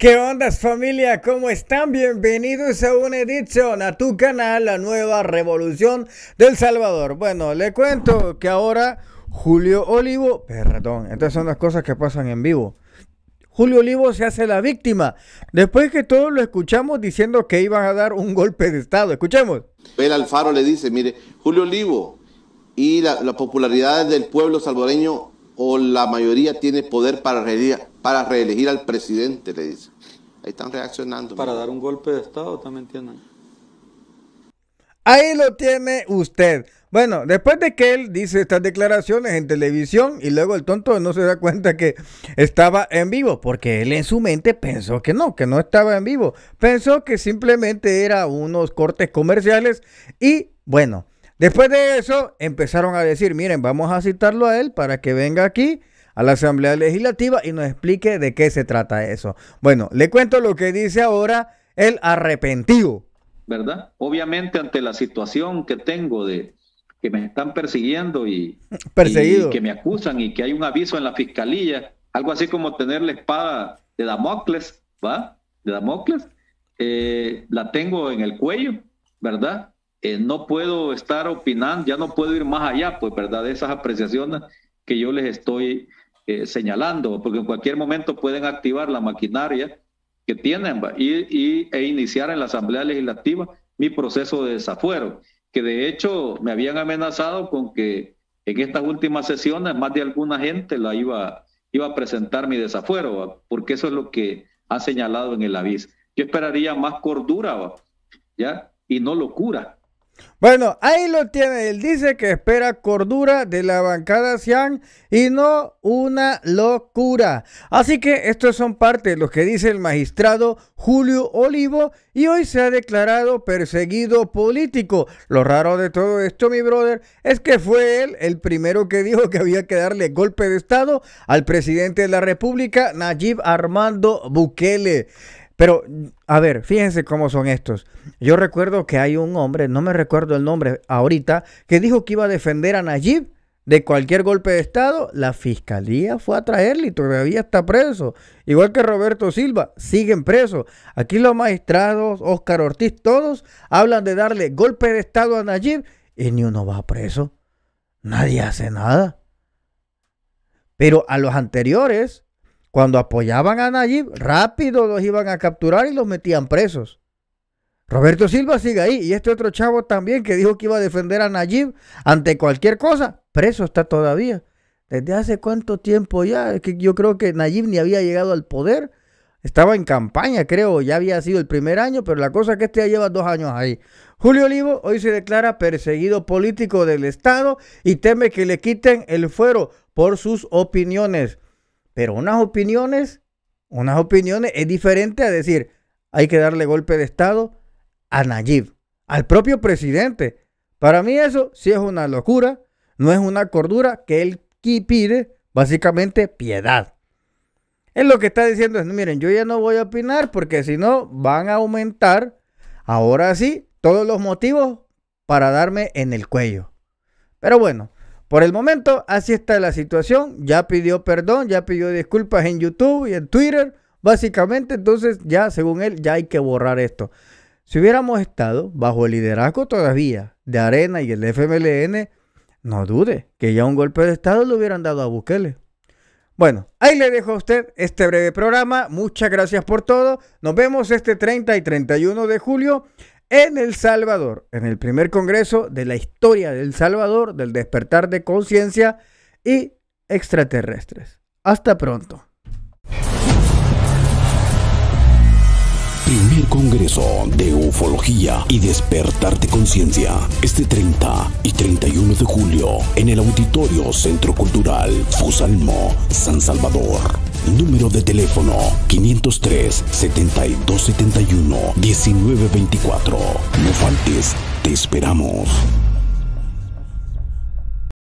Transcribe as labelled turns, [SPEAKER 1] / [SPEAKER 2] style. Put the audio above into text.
[SPEAKER 1] ¿Qué onda familia? ¿Cómo están? Bienvenidos a una edición a tu canal, la nueva revolución del Salvador. Bueno, le cuento que ahora Julio Olivo, perdón, estas son las cosas que pasan en vivo. Julio Olivo se hace la víctima, después que todos lo escuchamos diciendo que iban a dar un golpe de Estado. Escuchemos.
[SPEAKER 2] El Alfaro le dice, mire, Julio Olivo y la, la popularidad del pueblo salvadoreño o la mayoría tiene poder para reelegir, para reelegir al presidente, le dice. Ahí están reaccionando. Para dar un golpe de Estado, también tienen.
[SPEAKER 1] Ahí lo tiene usted. Bueno, después de que él dice estas declaraciones en televisión y luego el tonto no se da cuenta que estaba en vivo, porque él en su mente pensó que no, que no estaba en vivo. Pensó que simplemente era unos cortes comerciales y bueno, Después de eso, empezaron a decir, miren, vamos a citarlo a él para que venga aquí a la Asamblea Legislativa y nos explique de qué se trata eso. Bueno, le cuento lo que dice ahora el arrepentido.
[SPEAKER 2] ¿Verdad? Obviamente ante la situación que tengo de que me están persiguiendo y,
[SPEAKER 1] que me
[SPEAKER 2] acusan y que hay un aviso en la fiscalía, algo así como tener la espada de Damocles, ¿va? De Damocles, eh, la tengo en el cuello, ¿verdad? Eh, no puedo estar opinando, ya no puedo ir más allá, pues, ¿verdad? De esas apreciaciones que yo les estoy eh, señalando, porque en cualquier momento pueden activar la maquinaria que tienen y, y, e iniciar en la Asamblea Legislativa mi proceso de desafuero, que de hecho me habían amenazado con que en estas últimas sesiones más de alguna gente la iba, iba a presentar mi desafuero, porque eso es lo que ha señalado en el aviso. Yo esperaría más cordura, ¿ya? Y no locura,
[SPEAKER 1] bueno, ahí lo tiene. Él dice que espera cordura de la bancada Cian y no una locura. Así que estos son parte de lo que dice el magistrado Julio Olivo y hoy se ha declarado perseguido político. Lo raro de todo esto, mi brother, es que fue él el primero que dijo que había que darle golpe de Estado al presidente de la República, Nayib Armando Bukele. Pero, a ver, fíjense cómo son estos. Yo recuerdo que hay un hombre, no me recuerdo el nombre ahorita, que dijo que iba a defender a Nayib de cualquier golpe de Estado. La fiscalía fue a traerle y todavía está preso. Igual que Roberto Silva, siguen presos. Aquí los magistrados, Oscar Ortiz, todos hablan de darle golpe de Estado a Nayib y ni uno va preso. Nadie hace nada. Pero a los anteriores, cuando apoyaban a Nayib, rápido los iban a capturar y los metían presos. Roberto Silva sigue ahí. Y este otro chavo también que dijo que iba a defender a Nayib ante cualquier cosa, preso está todavía. Desde hace cuánto tiempo ya, que yo creo que Nayib ni había llegado al poder. Estaba en campaña, creo, ya había sido el primer año, pero la cosa es que este ya lleva dos años ahí. Julio Olivo hoy se declara perseguido político del Estado y teme que le quiten el fuero por sus opiniones. Pero unas opiniones, unas opiniones es diferente a decir, hay que darle golpe de Estado a Nayib, al propio presidente. Para mí eso sí es una locura, no es una cordura que él pide, básicamente piedad. Él lo que está diciendo es, miren, yo ya no voy a opinar porque si no van a aumentar, ahora sí, todos los motivos para darme en el cuello. Pero bueno, por el momento, así está la situación. Ya pidió perdón, ya pidió disculpas en YouTube y en Twitter. Básicamente, entonces ya, según él, ya hay que borrar esto. Si hubiéramos estado bajo el liderazgo todavía de Arena y el FMLN, no dude que ya un golpe de Estado lo hubieran dado a Bukele. Bueno, ahí le dejo a usted este breve programa. Muchas gracias por todo. Nos vemos este 30 y 31 de julio en El Salvador, en el primer congreso de la historia del Salvador, del despertar de conciencia y extraterrestres. Hasta pronto. Primer Congreso de Ufología y Despertar de Conciencia, este 30 y 31 de julio, en el Auditorio Centro Cultural Fusalmo, San Salvador. Número de teléfono 503-7271-1924. No faltes,
[SPEAKER 2] te esperamos.